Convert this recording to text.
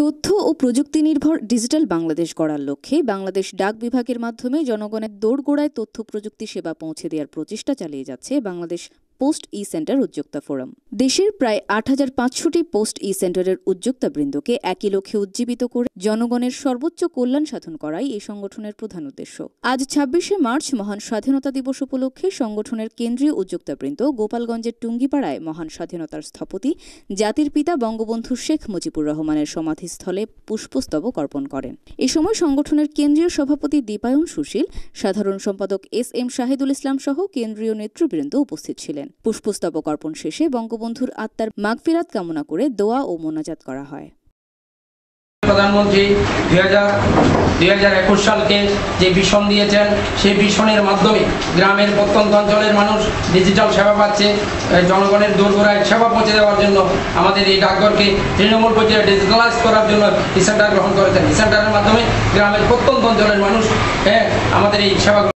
তথ্য ও প্রযুক্তি নির্ভর ডিজিটাল বাংলাদেশ গড়ার লক্ষ্যে বাংলাদেশ ডাক বিভাগের মাধ্যমে জনগণের দোড়গোড়ায় তথ্য প্রযুক্তি সেবা পৌঁছে দেওয়ার প্রচেষ্টা চালিয়ে যাচ্ছে বাংলাদেশ পোস্ট ই সেন্টার উদ্যোক্তা ফোরাম দেশের প্রায় আট হাজার পাঁচশোটি পোস্ট ই সেন্টারের উদ্যোক্তা বৃন্দকে একই লক্ষ্যে উজ্জীবিত করে জনগণের সর্বোচ্চ কল্যাণ সাধন করাই এই সংগঠনের প্রধান উদ্দেশ্য আজ ছাব্বিশে মার্চ মহান স্বাধীনতা দিবস উপলক্ষে সংগঠনের কেন্দ্রীয় উদ্যোক্তাবৃন্দ গোপালগঞ্জের টুঙ্গিপাড়ায় মহান স্বাধীনতার স্থপতি জাতির পিতা বঙ্গবন্ধু শেখ মুজিবুর রহমানের সমাধিস্থলে পুষ্পস্তবক অর্পণ করেন এ সময় সংগঠনের কেন্দ্রীয় সভাপতি দীপায়ন সুশীল সাধারণ সম্পাদক এস এম শাহিদুল ইসলাম সহ কেন্দ্রীয় নেতৃবৃন্দ উপস্থিত ছিলেন করেন পুষ্পস্তবক অর্পণ শেষে বঙ্গবন্ধুর আত্মার মাগফিরাত কামনা করে দোয়া ও মোনাজাত করা হয় প্রধানমন্ত্রী দুই হাজার একুশ সালকে যে দিয়েছেন সেই মাধ্যমে গ্রামের প্রত্যন্ত অঞ্চলের মানুষ ডিজিটাল সেবা পাচ্ছে জনগণের দোরগোড়ায় সেবা পৌঁছে দেওয়ার জন্য আমাদের এই ডাকঘরকে তৃণমূল পর্যায়ে ডিজিটালাইজ করার জন্য এই গ্রহণ করেছেন এই মাধ্যমে গ্রামের প্রত্যন্ত অঞ্চলের মানুষ হ্যাঁ আমাদের এই সেবা